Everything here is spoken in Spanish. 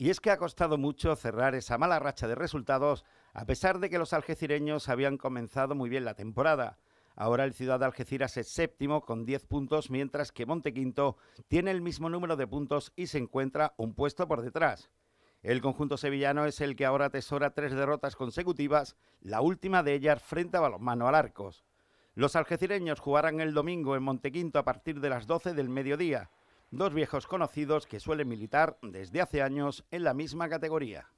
Y es que ha costado mucho cerrar esa mala racha de resultados, a pesar de que los algecireños habían comenzado muy bien la temporada. Ahora el Ciudad de Algeciras es séptimo con 10 puntos, mientras que Montequinto tiene el mismo número de puntos y se encuentra un puesto por detrás. El conjunto sevillano es el que ahora atesora tres derrotas consecutivas, la última de ellas frente a Balonmano Alarcos. Los algecireños jugarán el domingo en Montequinto a partir de las 12 del mediodía dos viejos conocidos que suelen militar desde hace años en la misma categoría.